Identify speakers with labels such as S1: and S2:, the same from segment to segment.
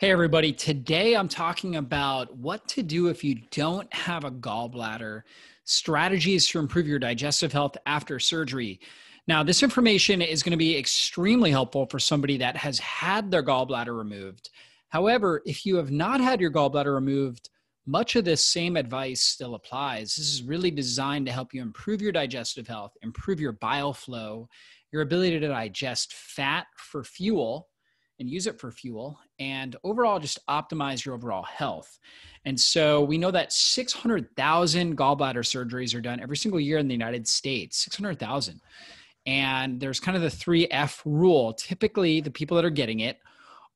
S1: Hey, everybody. Today I'm talking about what to do if you don't have a gallbladder, strategies to improve your digestive health after surgery. Now, this information is going to be extremely helpful for somebody that has had their gallbladder removed. However, if you have not had your gallbladder removed, much of this same advice still applies. This is really designed to help you improve your digestive health, improve your bile flow, your ability to digest fat for fuel, and use it for fuel and overall just optimize your overall health. And so we know that 600,000 gallbladder surgeries are done every single year in the United States, 600,000. And there's kind of the 3F rule. Typically, the people that are getting it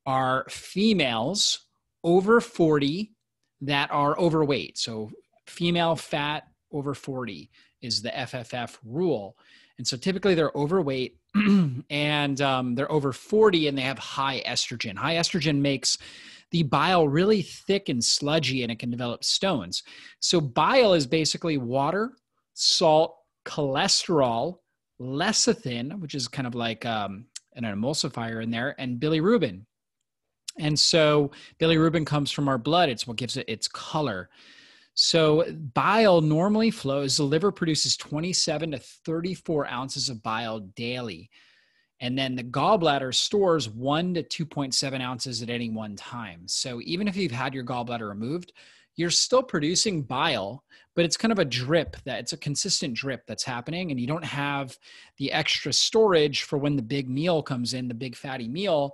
S1: are females over 40 that are overweight. So female fat over 40 is the FFF rule. And so typically they're overweight and um, they're over 40 and they have high estrogen. High estrogen makes the bile really thick and sludgy and it can develop stones. So, bile is basically water, salt, cholesterol, lecithin, which is kind of like um, an emulsifier in there, and bilirubin. And so, bilirubin comes from our blood, it's what gives it its color. So, bile normally flows, the liver produces 27 to 34 ounces of bile daily. And then the gallbladder stores 1 to 2.7 ounces at any one time. So, even if you've had your gallbladder removed, you're still producing bile, but it's kind of a drip that it's a consistent drip that's happening, and you don't have the extra storage for when the big meal comes in, the big fatty meal.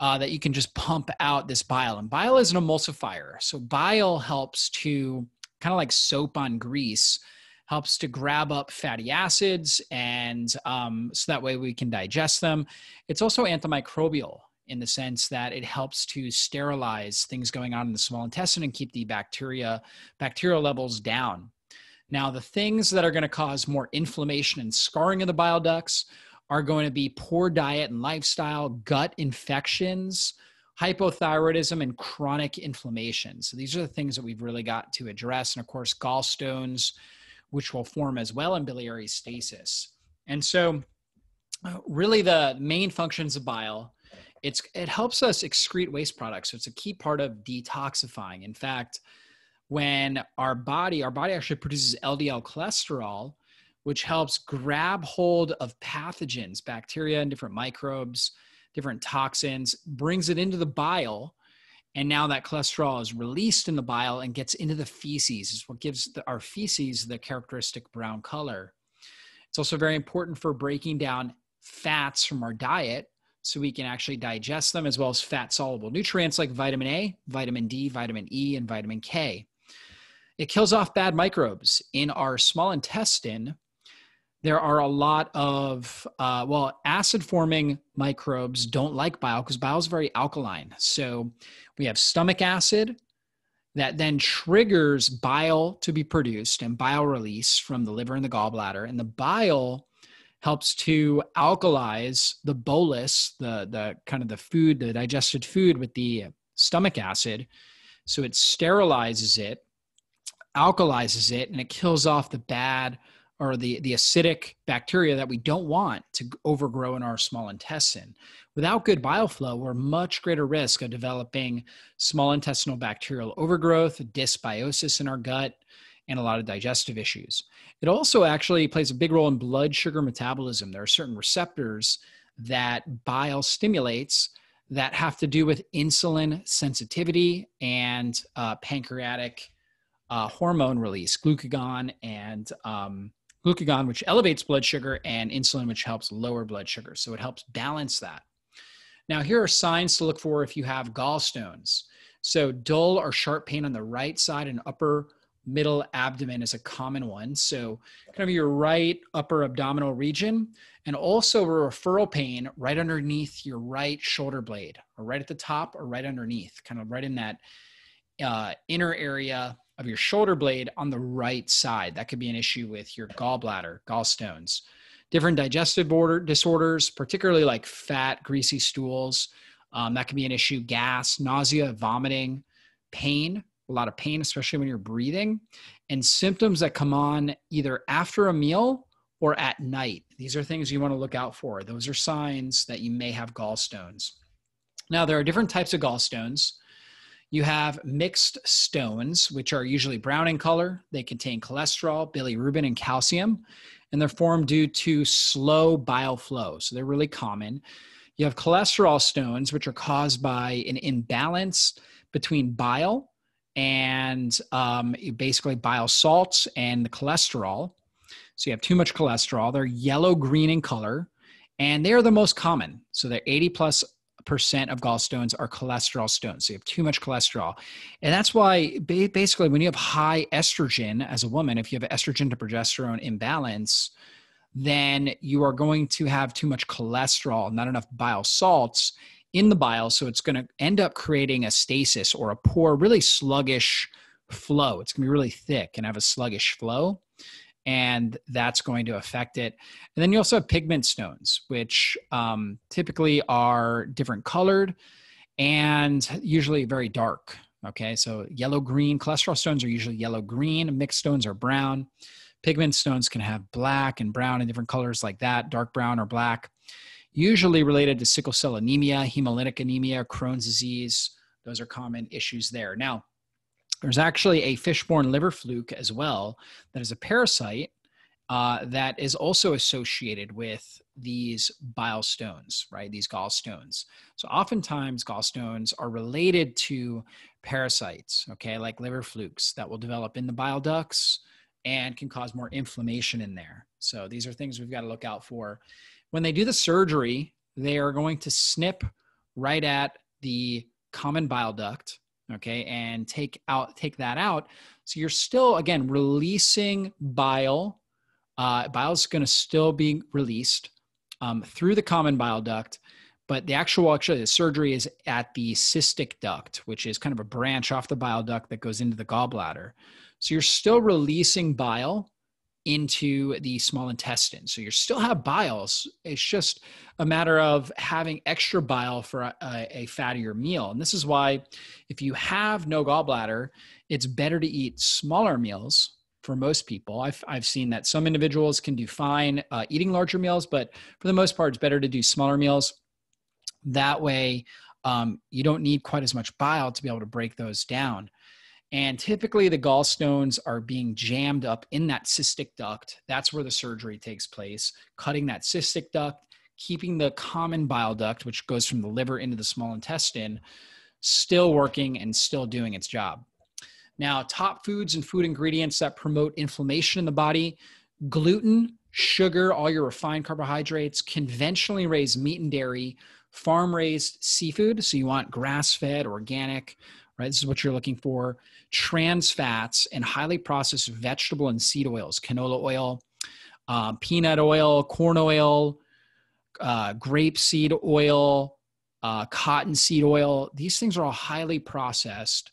S1: Uh, that you can just pump out this bile. And bile is an emulsifier. So, bile helps to kind of like soap on grease helps to grab up fatty acids and um, so that way we can digest them it's also antimicrobial in the sense that it helps to sterilize things going on in the small intestine and keep the bacteria bacterial levels down now the things that are going to cause more inflammation and scarring of the bile ducts are going to be poor diet and lifestyle gut infections hypothyroidism and chronic inflammation. So these are the things that we've really got to address. And of course, gallstones, which will form as well in biliary stasis. And so, uh, really, the main functions of bile. It's, it helps us excrete waste products. So it's a key part of detoxifying. In fact, when our body, our body actually produces LDL cholesterol, which helps grab hold of pathogens, bacteria, and different microbes different toxins, brings it into the bile. And now that cholesterol is released in the bile and gets into the feces, is what gives the, our feces the characteristic brown color. It's also very important for breaking down fats from our diet so we can actually digest them, as well as fat soluble nutrients like vitamin A, vitamin D, vitamin E, and vitamin K. It kills off bad microbes in our small intestine there are a lot of uh, well acid forming microbes don't like bile because bile is very alkaline so we have stomach acid that then triggers bile to be produced and bile release from the liver and the gallbladder and the bile helps to alkalize the bolus the the kind of the food the digested food with the stomach acid so it sterilizes it alkalizes it and it kills off the bad or the, the acidic bacteria that we don't want to overgrow in our small intestine. Without good bioflow, we're much greater risk of developing small intestinal bacterial overgrowth, dysbiosis in our gut, and a lot of digestive issues. It also actually plays a big role in blood sugar metabolism. There are certain receptors that bile stimulates that have to do with insulin sensitivity and uh, pancreatic uh, hormone release, glucagon and um, glucagon, which elevates blood sugar, and insulin, which helps lower blood sugar. So it helps balance that. Now, here are signs to look for if you have gallstones. So, dull or sharp pain on the right side and upper middle abdomen is a common one. So, kind of your right upper abdominal region, and also a referral pain right underneath your right shoulder blade, or right at the top, or right underneath, kind of right in that uh, inner area of your shoulder blade on the right side. That could be an issue with your gallbladder, gallstones, different digestive border disorders, particularly like fat, greasy stools. Um, that can be an issue, gas, nausea, vomiting, pain, a lot of pain, especially when you're breathing, and symptoms that come on either after a meal or at night. These are things you want to look out for. Those are signs that you may have gallstones. Now, there are different types of gallstones. You have mixed stones, which are usually brown in color. They contain cholesterol, bilirubin, and calcium, and they're formed due to slow bile flow. So they're really common. You have cholesterol stones, which are caused by an imbalance between bile and um, basically bile salts and the cholesterol. So you have too much cholesterol. They're yellow green in color and they are the most common. So they're 80 plus percent of gallstones are cholesterol stones. So you have too much cholesterol. And that's why basically when you have high estrogen as a woman, if you have estrogen to progesterone imbalance, then you are going to have too much cholesterol, not enough bile salts in the bile. So it's going to end up creating a stasis or a poor, really sluggish flow. It's going to be really thick and have a sluggish flow and that's going to affect it. And then you also have pigment stones, which um, typically are different colored and usually very dark. Okay, so yellow green cholesterol stones are usually yellow green, mixed stones are brown. Pigment stones can have black and brown and different colors like that, dark brown or black, usually related to sickle cell anemia, hemolytic anemia, Crohn's disease. Those are common issues there. Now, there's actually a fishborne liver fluke as well that is a parasite uh, that is also associated with these bile stones, right? These gallstones. So oftentimes gallstones are related to parasites, okay, like liver flukes that will develop in the bile ducts and can cause more inflammation in there. So these are things we've got to look out for. When they do the surgery, they are going to snip right at the common bile duct okay and take out take that out so you're still again releasing bile uh, bile is going to still be released um, through the common bile duct but the actual actually the surgery is at the cystic duct which is kind of a branch off the bile duct that goes into the gallbladder so you're still releasing bile into the small intestine. So you still have bile. It's just a matter of having extra bile for a, a, fattier meal. And this is why, if you have no gallbladder, it's better to eat smaller meals for most people. I've, I've seen that some individuals can do fine uh, eating larger meals, but for the most part, it's better to do smaller meals. That way, um, you don't need quite as much bile to be able to break those down. And typically, the gallstones are being jammed up in that cystic duct. That's where the surgery takes place, cutting that cystic duct, keeping the common bile duct, which goes from the liver into the small intestine, still working and still doing its job. Now, top foods and food ingredients that promote inflammation in the body gluten, sugar, all your refined carbohydrates, conventionally raised meat and dairy, farm raised seafood. So, you want grass fed, organic, right? This is what you're looking for. Trans fats and highly processed vegetable and seed oils, canola oil, uh, peanut oil, corn oil, uh, grape seed oil, uh, seed oil. These things are all highly processed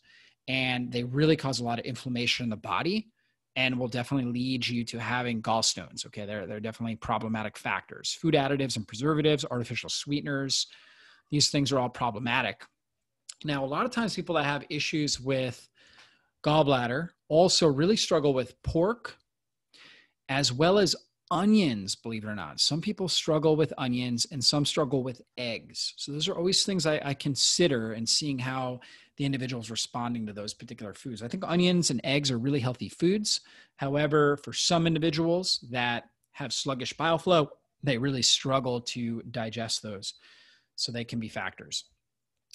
S1: and they really cause a lot of inflammation in the body and will definitely lead you to having gallstones. Okay, they're, they're definitely problematic factors. Food additives and preservatives, artificial sweeteners, these things are all problematic. Now, a lot of times people that have issues with gallbladder also really struggle with pork as well as onions, believe it or not. Some people struggle with onions and some struggle with eggs. So those are always things I, I consider and seeing how the individual's responding to those particular foods. I think onions and eggs are really healthy foods. However, for some individuals that have sluggish bile flow, they really struggle to digest those. So they can be factors.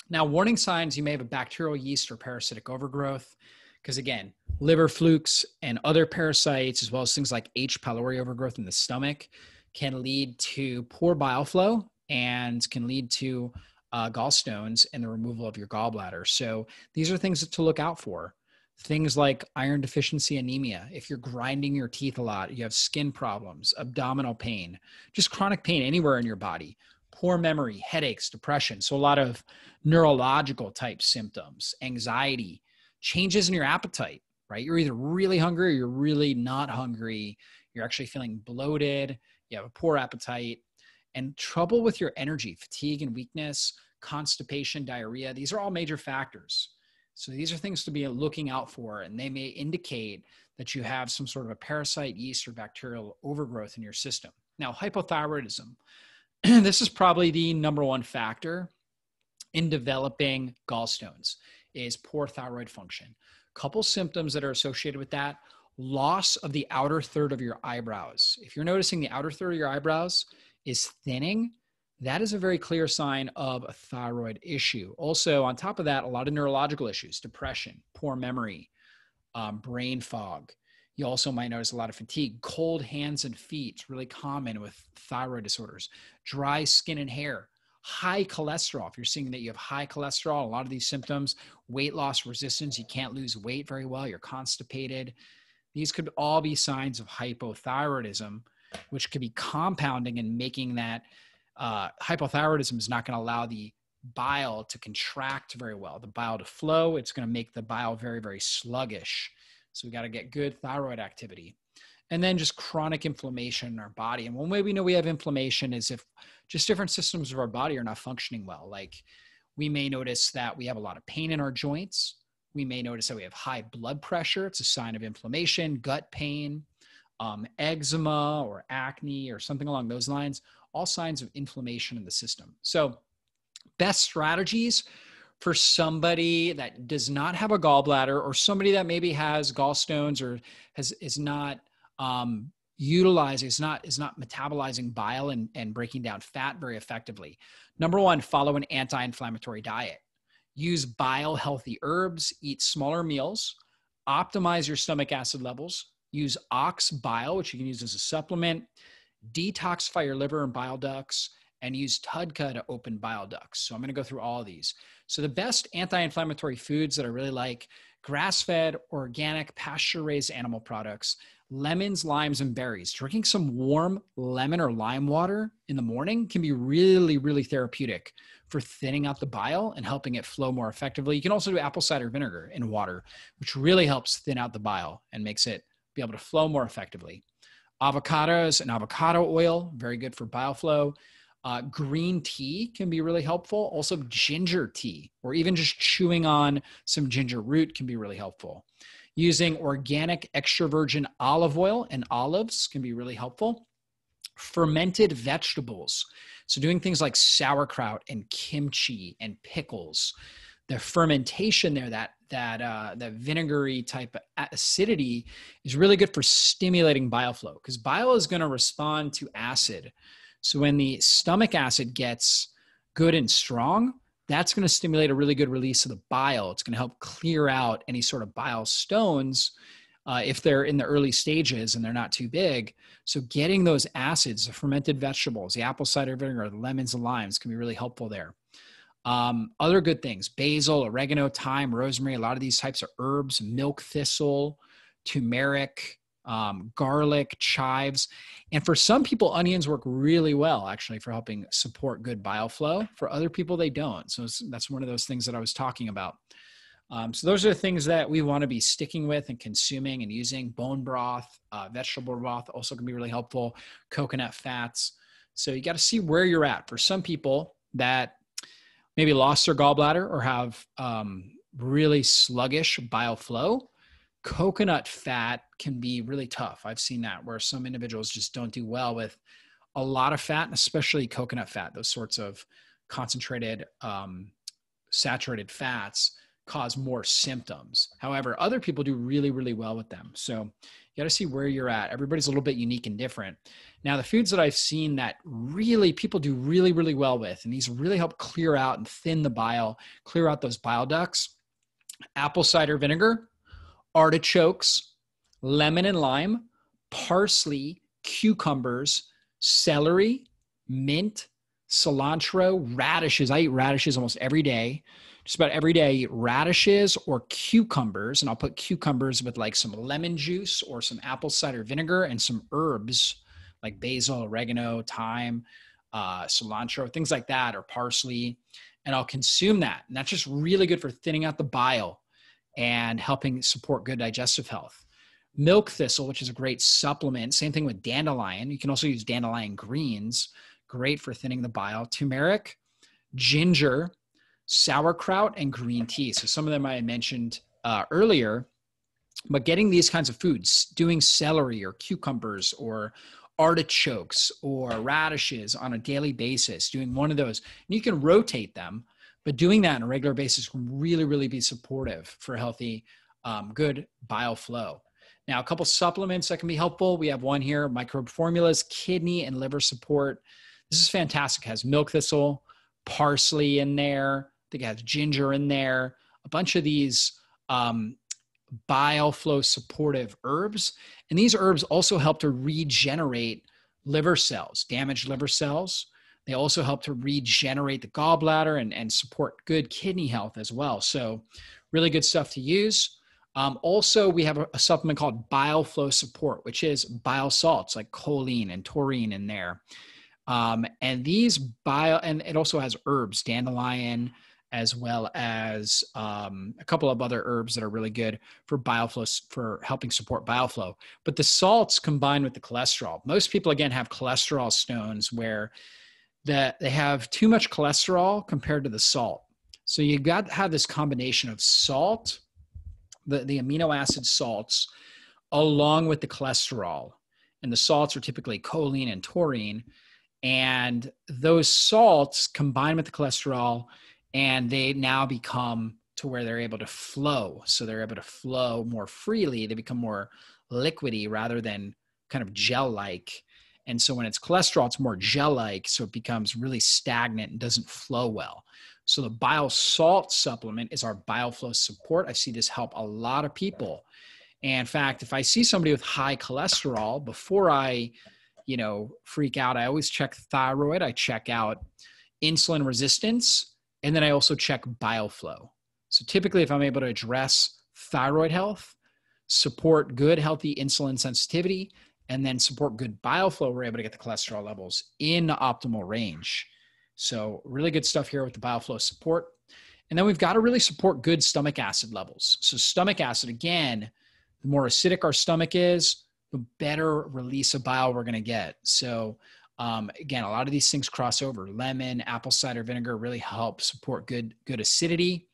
S1: Now, warning signs you may have a bacterial yeast or parasitic overgrowth, because again, liver flukes and other parasites, as well as things like H. pylori overgrowth in the stomach, can lead to poor bile flow and can lead to uh, gallstones and the removal of your gallbladder. So, these are things to look out for. Things like iron deficiency anemia, if you're grinding your teeth a lot, you have skin problems, abdominal pain, just chronic pain anywhere in your body poor memory, headaches, depression. So, a lot of neurological type symptoms, anxiety, changes in your appetite, right? You're either really hungry or you're really not hungry. You're actually feeling bloated. You have a poor appetite and trouble with your energy, fatigue and weakness, constipation, diarrhea. These are all major factors. So, these are things to be looking out for, and they may indicate that you have some sort of a parasite, yeast, or bacterial overgrowth in your system. Now, hypothyroidism. this is probably the number one factor in developing gallstones is poor thyroid function. Couple symptoms that are associated with that loss of the outer third of your eyebrows. If you're noticing the outer third of your eyebrows is thinning, that is a very clear sign of a thyroid issue. Also, on top of that, a lot of neurological issues, depression, poor memory, um, brain fog, you also might notice a lot of fatigue. Cold hands and feet, really common with thyroid disorders. Dry skin and hair, high cholesterol. If you're seeing that you have high cholesterol, a lot of these symptoms, weight loss resistance, you can't lose weight very well, you're constipated. These could all be signs of hypothyroidism, which could be compounding and making that uh, hypothyroidism is not going to allow the bile to contract very well, the bile to flow. It's going to make the bile very, very sluggish. So we got to get good thyroid activity. And then just chronic inflammation in our body. And one way we know we have inflammation is if just different systems of our body are not functioning well. Like we may notice that we have a lot of pain in our joints. We may notice that we have high blood pressure. It's a sign of inflammation, gut pain, um, eczema, or acne, or something along those lines. All signs of inflammation in the system. So, best strategies for somebody that does not have a gallbladder or somebody that maybe has gallstones or has is not um, utilizing is not is not metabolizing bile and, and breaking down fat very effectively number one follow an anti-inflammatory diet use bile healthy herbs eat smaller meals optimize your stomach acid levels use ox bile which you can use as a supplement detoxify your liver and bile ducts and use Tudka to open bile ducts. So I'm going to go through all these. So the best anti-inflammatory foods that I really like, grass-fed, organic, pasture-raised animal products, lemons, limes, and berries. Drinking some warm lemon or lime water in the morning can be really, really therapeutic for thinning out the bile and helping it flow more effectively. You can also do apple cider vinegar in water, which really helps thin out the bile and makes it be able to flow more effectively. Avocados and avocado oil, very good for bile flow. Uh, green tea can be really helpful. Also, ginger tea, or even just chewing on some ginger root, can be really helpful. Using organic extra virgin olive oil and olives can be really helpful. Fermented vegetables. So, doing things like sauerkraut and kimchi and pickles, the fermentation there, that that uh, that vinegary type acidity, is really good for stimulating bile flow because bile is going to respond to acid so when the stomach acid gets good and strong, that's going to stimulate a really good release of the bile. It's going to help clear out any sort of bile stones uh, if they're in the early stages and they're not too big. So, getting those acids, the fermented vegetables, the apple cider vinegar, the lemons and limes can be really helpful there. Um, other good things basil, oregano, thyme, rosemary, a lot of these types of herbs, milk thistle, turmeric, um, garlic, chives. And for some people, onions work really well actually for helping support good bile flow. For other people, they don't. So that's one of those things that I was talking about. Um, so those are the things that we want to be sticking with and consuming and using. Bone broth, uh, vegetable broth also can be really helpful. Coconut fats. So you got to see where you're at. For some people that maybe lost their gallbladder or have um, really sluggish bile flow, coconut fat can be really tough. I've seen that where some individuals just don't do well with a lot of fat, especially coconut fat. Those sorts of concentrated, um, saturated fats cause more symptoms. However, other people do really, really well with them. So you got to see where you're at. Everybody's a little bit unique and different. Now, the foods that I've seen that really people do really, really well with, and these really help clear out and thin the bile, clear out those bile ducts apple cider vinegar artichokes, lemon and lime, parsley, cucumbers, celery, mint, cilantro, radishes. I eat radishes almost every day. Just about every day, I eat radishes or cucumbers. And I'll put cucumbers with like some lemon juice or some apple cider vinegar and some herbs like basil, oregano, thyme, uh, cilantro, things like that, or parsley. And I'll consume that. And that's just really good for thinning out the bile and helping support good digestive health. Milk thistle, which is a great supplement. Same thing with dandelion. You can also use dandelion greens, great for thinning the bile. Turmeric, ginger, sauerkraut, and green tea. So, some of them I mentioned uh, earlier, but getting these kinds of foods, doing celery or cucumbers or artichokes or radishes on a daily basis, doing one of those, and you can rotate them but doing that on a regular basis can really, really be supportive for healthy, um, good flow. Now, a couple supplements that can be helpful. We have one here microbe formulas, kidney and liver support. This is fantastic. It has milk thistle, parsley in there. I think it has ginger in there. A bunch of these um, flow supportive herbs. And these herbs also help to regenerate liver cells, damaged liver cells. They also help to regenerate the gallbladder and, and support good kidney health as well. So, really good stuff to use. Um, also, we have a, a, supplement called Flow Support, which is bile salts like choline and taurine in there. Um, and these bile, and it also has herbs, dandelion, as well as um, a couple of other herbs that are really good for flow for helping support flow. but the salts combined with the cholesterol most people again have cholesterol stones where that they have too much cholesterol compared to the salt. So you got to have this combination of salt, the, the amino acid salts, along with the cholesterol. And the salts are typically choline and taurine. And those salts combine with the cholesterol, and they now become to where they're able to flow. So they're able to flow more freely. They become more liquidy rather than kind of gel like and so when it's cholesterol, it's more gel like, so it becomes really stagnant and doesn't flow well. So the salt supplement is our flow support. I see this help a lot of people. And in fact, if I see somebody with high cholesterol, before I, you know, freak out, I always check thyroid, I check out insulin resistance, and then I also check flow. So typically, if I'm able to address thyroid health, support good, healthy insulin sensitivity, and then support good bile flow. we're able to get the cholesterol levels in optimal range. So, really good stuff here with the bile flow support. And then we've got to really support good stomach acid levels. So, stomach acid, again, the more acidic our stomach is, the better release of bile we're going to get. So, um, again, a lot of these things cross over. Lemon, apple cider vinegar really help support good good acidity.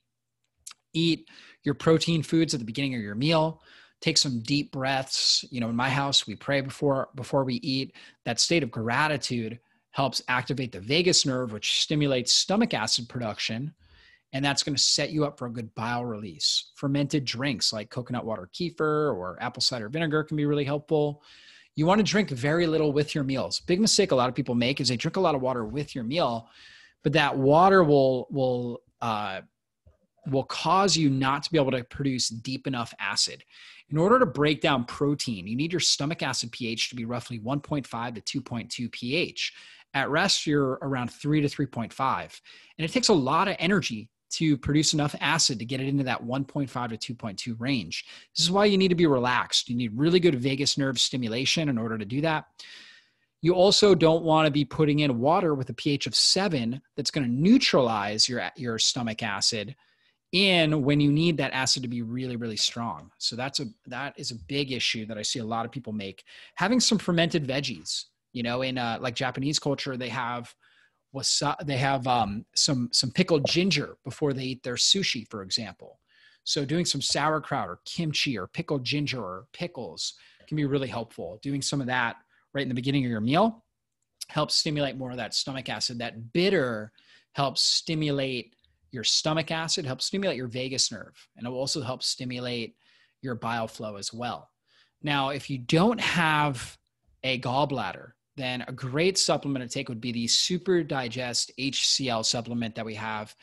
S1: Eat your protein foods at the beginning of your meal take some deep breaths you know in my house we pray before before we eat that state of gratitude helps activate the vagus nerve which stimulates stomach acid production and that's going to set you up for a good bile release fermented drinks like coconut water kefir or apple cider vinegar can be really helpful you want to drink very little with your meals big mistake a lot of people make is they drink a lot of water with your meal but that water will will uh, will cause you not to be able to produce deep enough acid in order to break down protein, you need your stomach acid pH to be roughly 1.5 to 2.2 pH. At rest, you're around 3 to 3.5. And it takes a lot of energy to produce enough acid to get it into that 1.5 to 2.2 range. This is why you need to be relaxed. You need really good vagus nerve stimulation in order to do that. You also don't want to be putting in water with a pH of 7 that's going to neutralize your, your stomach acid in when you need that acid to be really really strong so that's a that is a big issue that i see a lot of people make having some fermented veggies you know in uh, like japanese culture they have wasa- they have um, some some pickled ginger before they eat their sushi for example so doing some sauerkraut or kimchi or pickled ginger or pickles can be really helpful doing some of that right in the beginning of your meal helps stimulate more of that stomach acid that bitter helps stimulate your stomach acid helps stimulate your vagus nerve, and it will also help stimulate your bile flow as well. Now, if you don't have a gallbladder, then a great supplement to take would be the Super Digest HCL supplement that we have.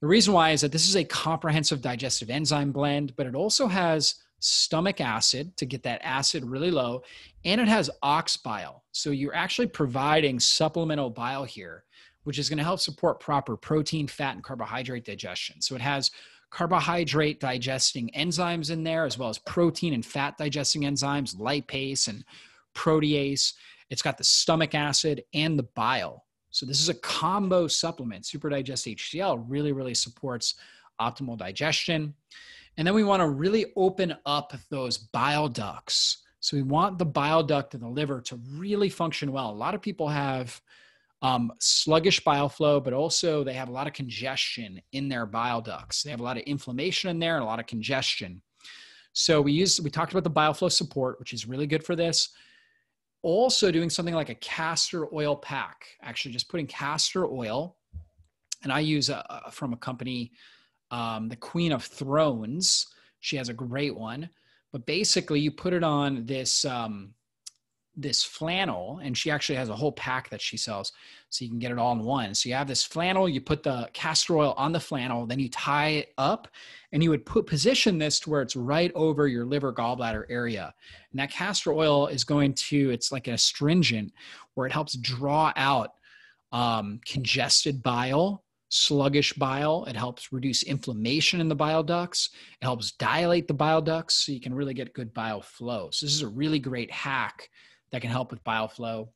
S1: The reason why is that this is a comprehensive digestive enzyme blend, but it also has stomach acid to get that acid really low, and it has ox bile. So you're actually providing supplemental bile here which is going to help support proper protein, fat, and carbohydrate digestion. So it has carbohydrate digesting enzymes in there, as well as protein and fat digesting enzymes, lipase and protease. It's got the stomach acid and the bile. So this is a combo supplement. SuperDigest HCL really, really supports optimal digestion. And then we want to really open up those bile ducts. So we want the bile duct in the liver to really function well. A lot of people have um, sluggish bile flow, but also they have a lot of congestion in their bile ducts. They have a lot of inflammation in there and a lot of congestion. So we use we talked about the bile flow support, which is really good for this. Also doing something like a castor oil pack, actually just putting castor oil, and I use a, uh, a, uh, from a company, um, the Queen of Thrones. She has a great one, but basically you put it on this um, this flannel and she actually has a whole pack that she sells so you can get it all in one so you have this flannel you put the castor oil on the flannel then you tie it up and you would put position this to where it's right over your liver gallbladder area and that castor oil is going to it's like an astringent where it helps draw out um, congested bile sluggish bile. It helps reduce inflammation in the bile ducts. It helps dilate the bile ducts so you can really get good bile flow. So, this is a really great hack that can help with bile flow.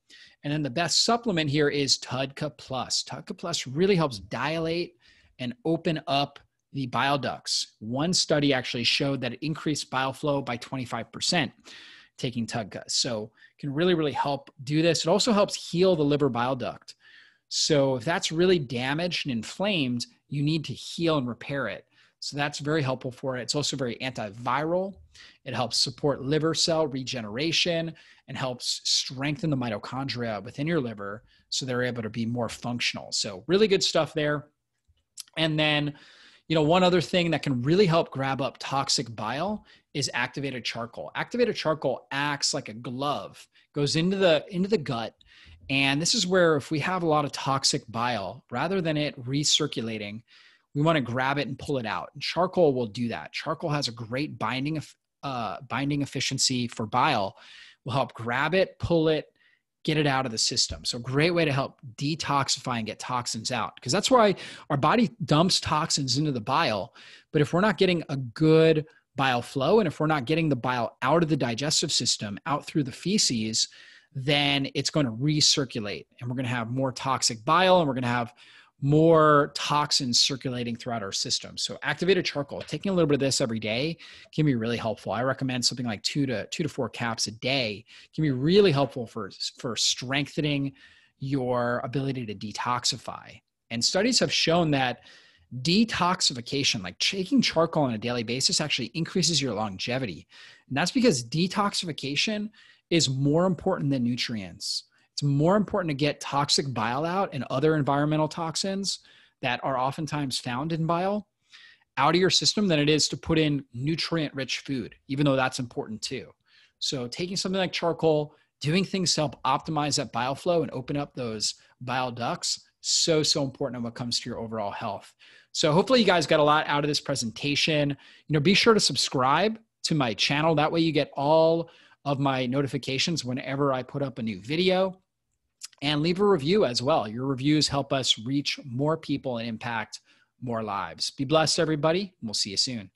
S1: And then the best supplement here is Tudka Plus. Tudka Plus really helps dilate and open up the bile ducts. One study actually showed that it increased bile flow by 25% taking Tudka. So can really, really help do this. It also helps heal the liver bile duct. So if that's really damaged and inflamed, you need to heal and repair it. So that's very helpful for it. It's also very antiviral. It helps support liver cell regeneration and helps strengthen the mitochondria within your liver so they're able to be more functional. So, really good stuff there. And then, you know, one other thing that can really help grab up toxic bile is activated charcoal. Activated charcoal acts like a glove, goes into the into the gut, and this is where if we have a lot of toxic bile, rather than it recirculating, we want to grab it and pull it out. And charcoal will do that. Charcoal has a great binding uh, binding efficiency for bile. Will help grab it, pull it, get it out of the system. So great way to help detoxify and get toxins out because that's why our body dumps toxins into the bile. But if we're not getting a good bile flow and if we're not getting the bile out of the digestive system, out through the feces, then it's going to recirculate and we're going to have more toxic bile and we're going to have more toxins circulating throughout our system. So activated charcoal, taking a little bit of this every day can be really helpful. I recommend something like two to two to four caps a day can be really helpful for, for strengthening your ability to detoxify. And studies have shown that detoxification, like taking charcoal on a daily basis, actually increases your longevity. And that's because detoxification is more important than nutrients. It's more important to get toxic bile out and other environmental toxins that are oftentimes found in bile out of your system than it is to put in nutrient rich food, even though that's important too. So, taking something like charcoal, doing things to help optimize that bile flow and open up those bile ducts, so, so important when it comes to your overall health. So, hopefully, you guys got a lot out of this presentation. You know, be sure to subscribe to my channel. That way, you get all of my notifications whenever I put up a new video and leave a review as well. Your reviews help us reach more people and impact more lives. Be blessed, everybody. We'll see you soon.